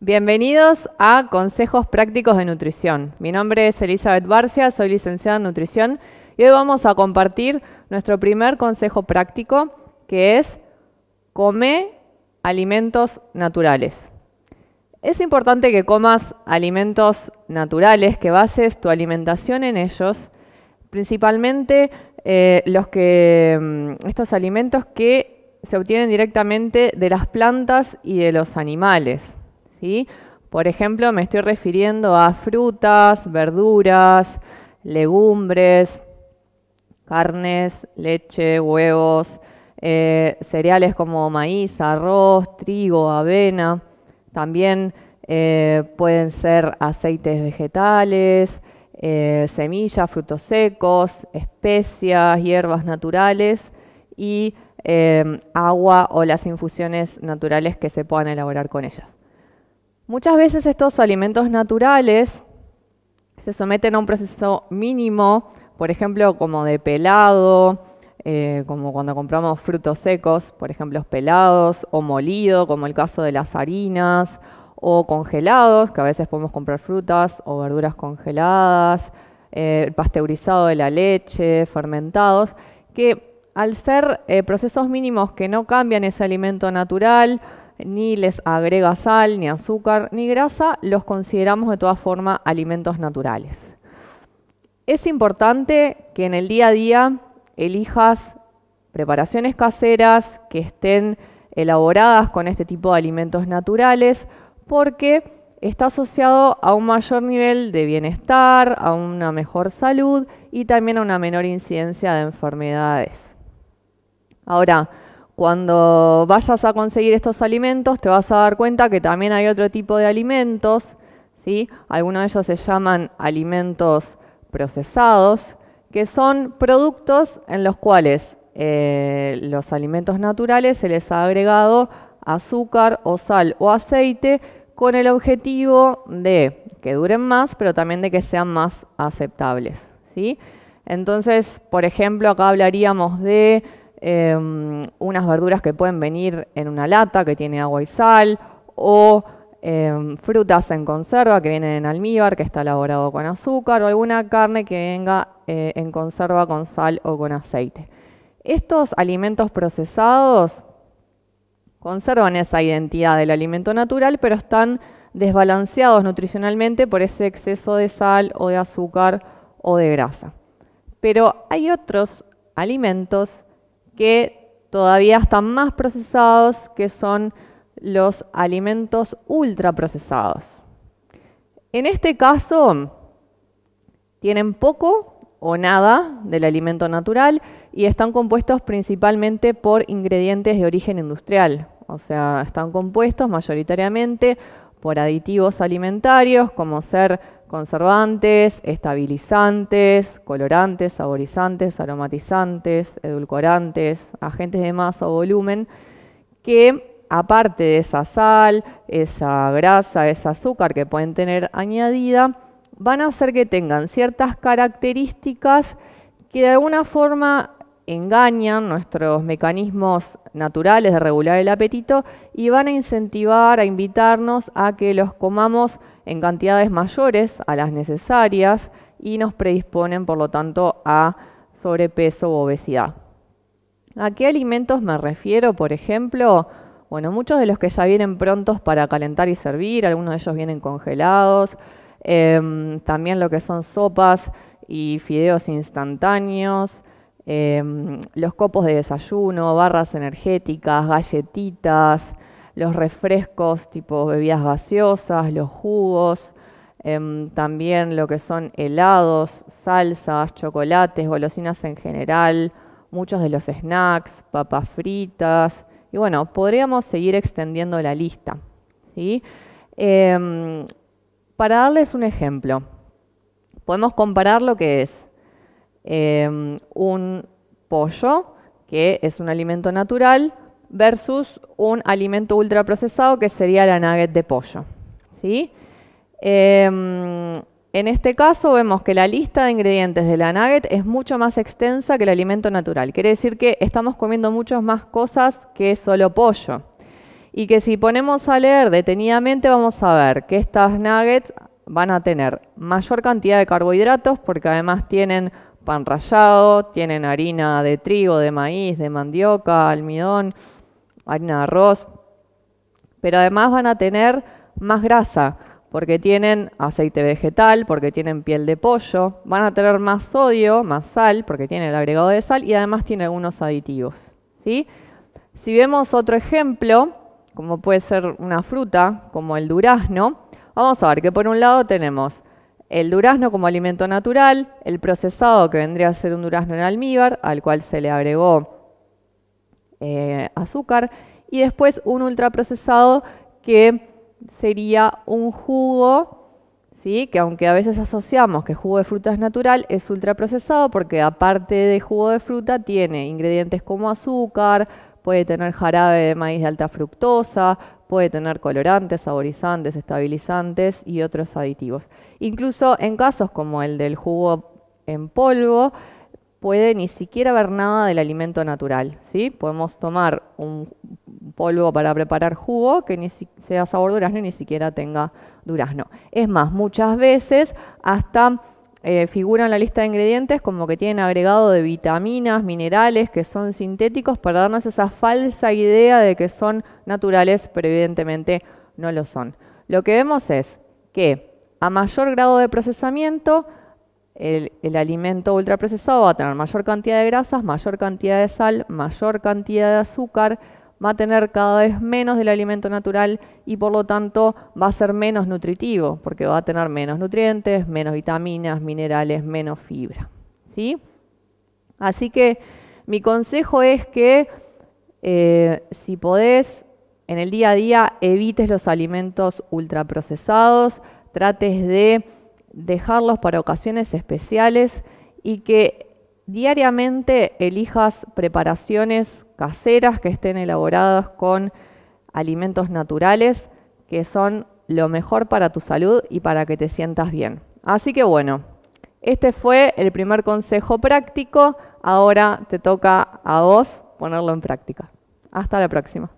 Bienvenidos a Consejos Prácticos de Nutrición. Mi nombre es Elizabeth Barcia, soy licenciada en Nutrición y hoy vamos a compartir nuestro primer consejo práctico que es come alimentos naturales. Es importante que comas alimentos naturales, que bases tu alimentación en ellos, principalmente eh, mm, estos alimentos que se obtienen directamente de las plantas y de los animales. Por ejemplo, me estoy refiriendo a frutas, verduras, legumbres, carnes, leche, huevos, eh, cereales como maíz, arroz, trigo, avena. También eh, pueden ser aceites vegetales, eh, semillas, frutos secos, especias, hierbas naturales y agua o las infusiones naturales que se puedan elaborar con ellas. Muchas veces estos alimentos naturales se someten a un proceso mínimo, por ejemplo, como de pelado, eh, como cuando compramos frutos secos, por ejemplo, pelados o molido, como el caso de las harinas, o congelados, que a veces podemos comprar frutas o verduras congeladas, eh, pasteurizado de la leche, fermentados, que al ser eh, procesos mínimos que no cambian ese alimento natural, ni les agrega sal, ni azúcar, ni grasa, los consideramos de todas formas alimentos naturales. Es importante que en el día a día elijas preparaciones caseras que estén elaboradas con este tipo de alimentos naturales porque está asociado a un mayor nivel de bienestar, a una mejor salud y también a una menor incidencia de enfermedades. Ahora, cuando vayas a conseguir estos alimentos te vas a dar cuenta que también hay otro tipo de alimentos, algunos de ellos se llaman alimentos procesados, que son productos en los cuales eh, los alimentos naturales se les ha agregado azúcar o sal o aceite con el objetivo de que duren más, pero también de que sean más aceptables. Entonces, por ejemplo, acá hablaríamos de Em, unas verduras que pueden venir en una lata que tiene agua y sal o em, frutas en conserva que vienen en almíbar que está elaborado con azúcar o alguna carne que venga eh, en conserva con sal o con aceite. Estos alimentos procesados conservan esa identidad del alimento natural pero están desbalanceados nutricionalmente por ese exceso de sal o de azúcar o de grasa. Pero hay otros alimentos que todavía están más procesados, que son los alimentos ultraprocesados. En este caso, tienen poco o nada del alimento natural y están compuestos principalmente por ingredientes de origen industrial. O sea, están compuestos mayoritariamente por aditivos alimentarios como ser conservantes, estabilizantes, colorantes, saborizantes, aromatizantes, edulcorantes, agentes de masa o volumen, que aparte de esa sal, esa grasa, ese azúcar que pueden tener añadida, van a hacer que tengan ciertas características que de alguna forma engañan nuestros mecanismos naturales de regular el apetito y van a incentivar, a invitarnos a que los comamos en cantidades mayores a las necesarias y nos predisponen, por lo tanto, a sobrepeso u obesidad. ¿A qué alimentos me refiero, por ejemplo? Bueno, muchos de los que ya vienen prontos para calentar y servir, algunos de ellos vienen congelados, em, también lo que son sopas y fideos instantáneos, em, los copos de desayuno, barras energéticas, galletitas, los refrescos tipo bebidas gaseosas, los jugos, em, también lo que son helados, salsas, chocolates, golosinas en general, muchos de los snacks, papas fritas, y bueno, podríamos seguir extendiendo la lista. Em, para darles un ejemplo, podemos comparar lo que es em, un pollo, que es un alimento natural, versus un alimento ultraprocesado que sería la nugget de pollo. Em, en este caso vemos que la lista de ingredientes de la nugget es mucho más extensa que el alimento natural. Quiere decir que estamos comiendo muchas más cosas que solo pollo. Y que si ponemos a leer detenidamente vamos a ver que estas nuggets van a tener mayor cantidad de carbohidratos porque además tienen pan rallado, tienen harina de trigo, de maíz, de mandioca, almidón, harina de arroz, pero además van a tener más grasa porque tienen aceite vegetal, porque tienen piel de pollo, van a tener más sodio, más sal, porque tiene el agregado de sal y además tiene algunos aditivos. Si vemos otro ejemplo, como puede ser una fruta, como el durazno, vamos a ver que por un lado tenemos el durazno como alimento natural, el procesado que vendría a ser un durazno en almíbar, al cual se le agregó eh, azúcar. Y después un ultraprocesado que sería un jugo, ¿sí? que aunque a veces asociamos que jugo de fruta es natural, es ultraprocesado porque aparte de jugo de fruta tiene ingredientes como azúcar, puede tener jarabe de maíz de alta fructosa, puede tener colorantes, saborizantes, estabilizantes y otros aditivos. Incluso en casos como el del jugo en polvo, puede ni siquiera ver nada del alimento natural. ¿sí? Podemos tomar un polvo para preparar jugo que ni sea sabor durazno y ni siquiera tenga durazno. Es más, muchas veces hasta eh, figuran la lista de ingredientes como que tienen agregado de vitaminas, minerales que son sintéticos para darnos esa falsa idea de que son naturales, pero evidentemente no lo son. Lo que vemos es que a mayor grado de procesamiento, el, alimento ultraprocesado va a tener mayor cantidad de grasas, mayor cantidad de sal, mayor cantidad de azúcar, va a tener cada vez menos del alimento natural y por lo tanto va a ser menos nutritivo, porque va a tener menos nutrientes, menos vitaminas, minerales, menos fibra. ¿sí? Así que mi consejo es que eh, si podés, en el día a día evites los alimentos ultraprocesados, trates de dejarlos para ocasiones especiales y que diariamente elijas preparaciones caseras que estén elaboradas con alimentos naturales, que son lo mejor para tu salud y para que te sientas bien. Así que bueno, este fue el primer consejo práctico. Ahora te toca a vos ponerlo en práctica. Hasta la próxima.